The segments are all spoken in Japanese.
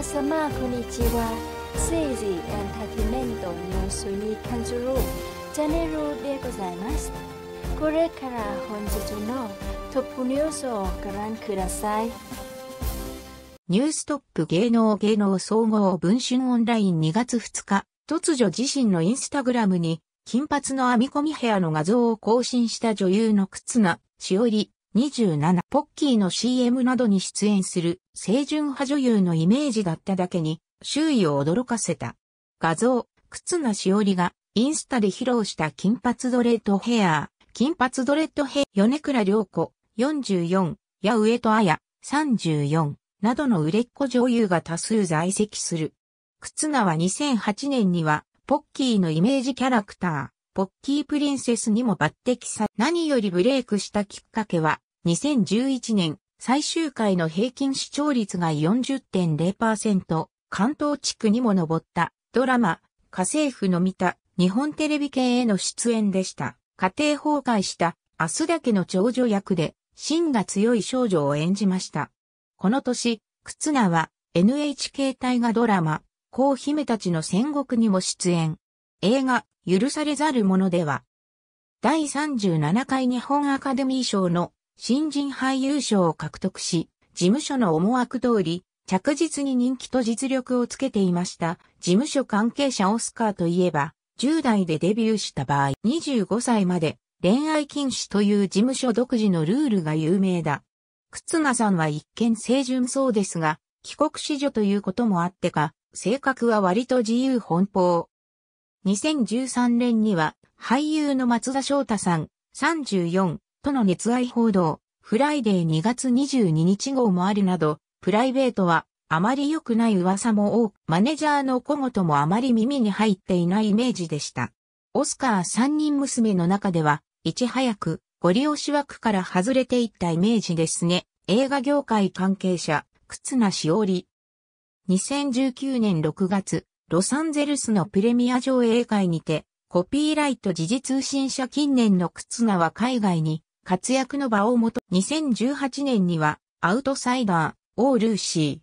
皆様こんにちは政治エンターテイメントニュースに関するチャンネルでございますこれから本日のトップニュースをご覧くださいニューストップ芸能芸能総合文春オンライン2月2日突如自身のインスタグラムに金髪の編み込みヘアの画像を更新した女優の靴が、しおり、27ポッキーの CM などに出演する清純派女優のイメージだっただけに周囲を驚かせた。画像、靴なしおりがインスタで披露した金髪ドレッドヘアー、金髪ドレッドヘア、米倉涼子、44、や上戸彩、34、などの売れっ子女優が多数在籍する。靴なは2008年には、ポッキーのイメージキャラクター、ポッキープリンセスにも抜擢され、何よりブレイクしたきっかけは、2011年、最終回の平均視聴率が40.0%、関東地区にも上ったドラマ、家政婦の見た日本テレビ系への出演でした。家庭崩壊した明日だけの長女役で、芯が強い少女を演じました。この年、つなは NHK 大河ドラマ、こう姫たちの戦国にも出演。映画、許されざるものでは、第37回日本アカデミー賞の新人俳優賞を獲得し、事務所の思惑通り、着実に人気と実力をつけていました。事務所関係者オスカーといえば、10代でデビューした場合、25歳まで恋愛禁止という事務所独自のルールが有名だ。忽那さんは一見清純そうですが、帰国子女ということもあってか、性格は割と自由奔放。2013年には、俳優の松田翔太さん、34との熱愛報道、フライデー2月22日号もあるなど、プライベートはあまり良くない噂も多く、マネジャーの小言もあまり耳に入っていないイメージでした。オスカー三人娘の中では、いち早く、ご利用し枠から外れていったイメージですね。映画業界関係者、忽那しおり。2019年6月、ロサンゼルスのプレミア上映会にて、コピーライト時事通信社近年の忽那は海外に活躍の場をもと、2018年には、アウトサイダー、オールーシー、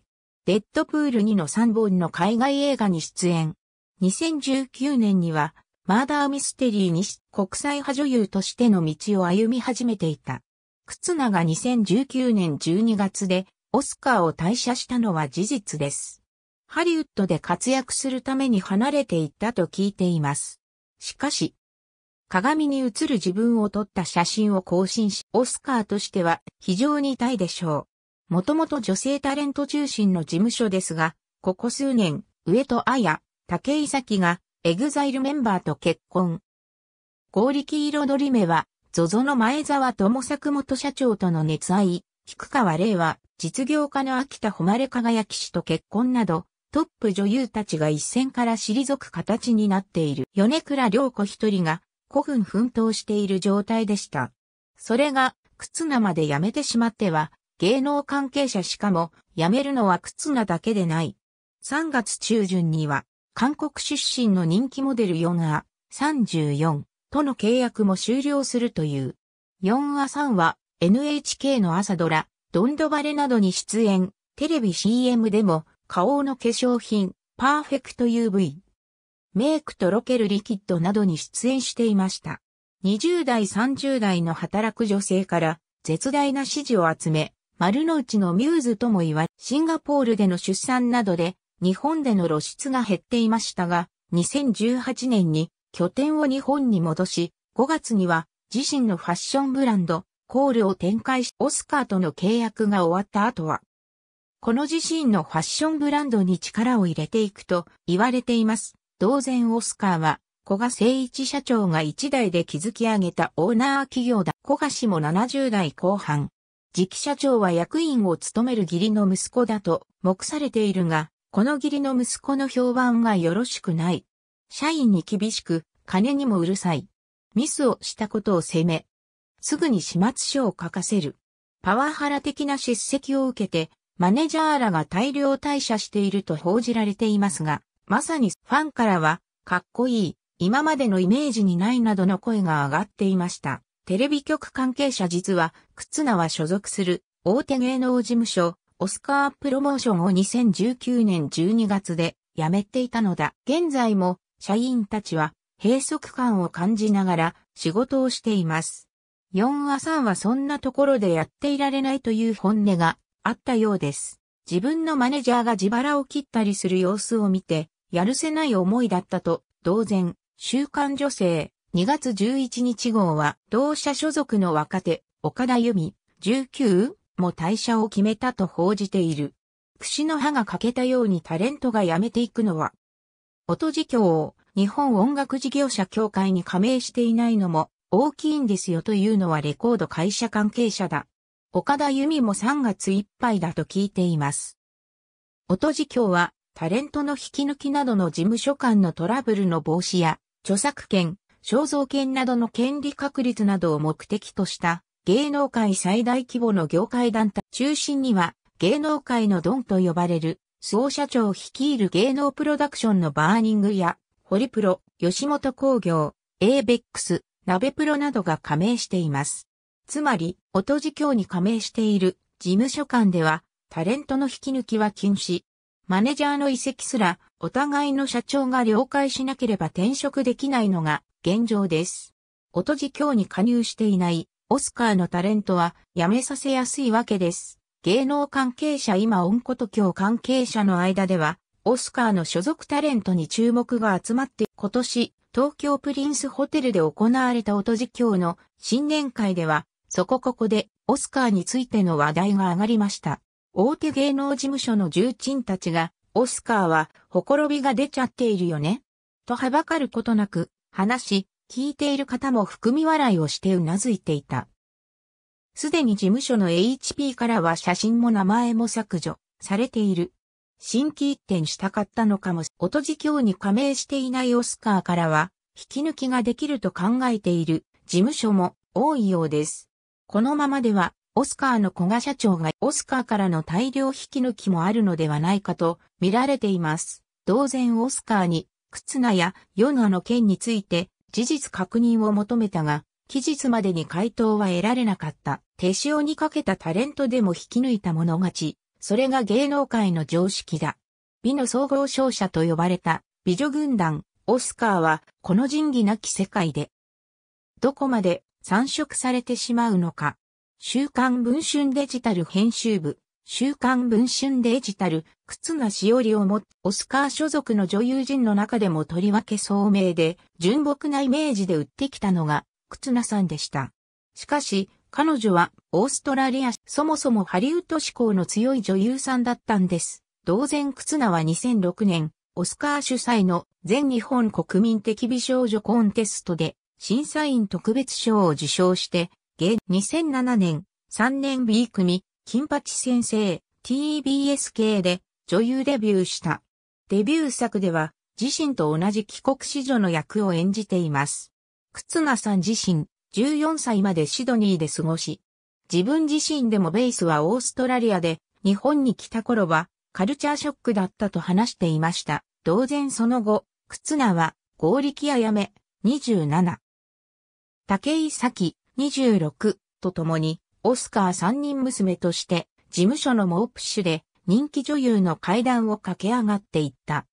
デッドプール2の3本の海外映画に出演。2019年には、マーダーミステリーにし、国際派女優としての道を歩み始めていた。靴名が2019年12月でオスカーを退社したのは事実です。ハリウッドで活躍するために離れていったと聞いています。しかし、鏡に映る自分を撮った写真を更新し、オスカーとしては非常に痛いでしょう。もともと女性タレント中心の事務所ですが、ここ数年、上戸彩、竹井咲が、エグザイルメンバーと結婚。合力彩り目は、ゾゾの前澤智作元社長との熱愛、菊川玲は、実業家の秋田誉輝き氏と結婚など、トップ女優たちが一線から退く形になっている。米倉涼子一人が古墳奮闘している状態でした。それが、靴那まで辞めてしまっては、芸能関係者しかも、辞めるのは靴那だけでない。3月中旬には、韓国出身の人気モデル 4A、34との契約も終了するという。4A 3は、NHK の朝ドラ、ドンドバレなどに出演、テレビ CM でも、花王の化粧品、パーフェクト UV、メイクとロケルリキッドなどに出演していました。20代30代の働く女性から絶大な支持を集め、丸の内のミューズとも言われ、シンガポールでの出産などで日本での露出が減っていましたが、2018年に拠点を日本に戻し、5月には自身のファッションブランド、コールを展開し、オスカーとの契約が終わった後は、この自身のファッションブランドに力を入れていくと言われています。同然オスカーは、古賀誠一社長が一代で築き上げたオーナー企業だ。古賀氏も70代後半。次期社長は役員を務める義理の息子だと目されているが、この義理の息子の評判がよろしくない。社員に厳しく、金にもうるさい。ミスをしたことを責め、すぐに始末書を書かせる。パワハラ的な叱責を受けて、マネジャーらが大量退社していると報じられていますが、まさにファンからは、かっこいい、今までのイメージにないなどの声が上がっていました。テレビ局関係者実は、忽那は所属する大手芸能事務所、オスカープロモーションを2019年12月で辞めていたのだ。現在も社員たちは閉塞感を感じながら仕事をしています。4話さんはそんなところでやっていられないという本音があったようです。自分のマネジャーが自腹を切ったりする様子を見て、やるせない思いだったと、同然、週刊女性、2月11日号は、同社所属の若手、岡田由美、19? も退社を決めたと報じている。櫛の歯が欠けたようにタレントが辞めていくのは、音事業を日本音楽事業者協会に加盟していないのも大きいんですよというのはレコード会社関係者だ。岡田由美も3月いっぱいだと聞いています。音事業はタレントの引き抜きなどの事務所間のトラブルの防止や、著作権、肖像権などの権利確立などを目的とした芸能界最大規模の業界団体中心には芸能界のドンと呼ばれる総社長率いる芸能プロダクションのバーニングやホリプロ、吉本工業、エーベックス、鍋プロなどが加盟しています。つまり、音事業に加盟している事務所間ではタレントの引き抜きは禁止、マネジャーの移籍すら、お互いの社長が了解しなければ転職できないのが現状です。音事業に加入していないオスカーのタレントは辞めさせやすいわけです。芸能関係者今音こと教関係者の間では、オスカーの所属タレントに注目が集まって今年、東京プリンスホテルで行われた音事業の新年会では、そこここでオスカーについての話題が上がりました。大手芸能事務所の重鎮たちが、オスカーは、ほころびが出ちゃっているよね。とはばかることなく、話し、聞いている方も含み笑いをしてうなずいていた。すでに事務所の HP からは写真も名前も削除されている。新規一転したかったのかも、音事業に加盟していないオスカーからは、引き抜きができると考えている事務所も多いようです。このままではオスカーの古賀社長がオスカーからの大量引き抜きもあるのではないかと見られています。同然オスカーに、ツナやヨナの件について事実確認を求めたが、期日までに回答は得られなかった。手塩にかけたタレントでも引き抜いた者勝ち。それが芸能界の常識だ。美の総合勝者と呼ばれた美女軍団、オスカーは、この仁義なき世界で、どこまで参色されてしまうのか。週刊文春デジタル編集部、週刊文春デジタル、靴なしおりをも、オスカー所属の女優陣の中でもとりわけ聡明で、純朴なイメージで売ってきたのが、靴なさんでした。しかし、彼女は、オーストラリア、そもそもハリウッド志向の強い女優さんだったんです。同然靴なは2006年、オスカー主催の全日本国民的美少女コンテストで、審査員特別賞を受賞して、芸2007年、3年 B 組、金八先生、TBS 系で女優デビューした。デビュー作では、自身と同じ帰国子女の役を演じています。つなさん自身、14歳までシドニーで過ごし、自分自身でもベースはオーストラリアで、日本に来た頃は、カルチャーショックだったと話していました。同然その後、つなは、合力ややめ、27。竹井咲、26と共に、オスカー三人娘として、事務所の猛プッシュで、人気女優の階段を駆け上がっていった。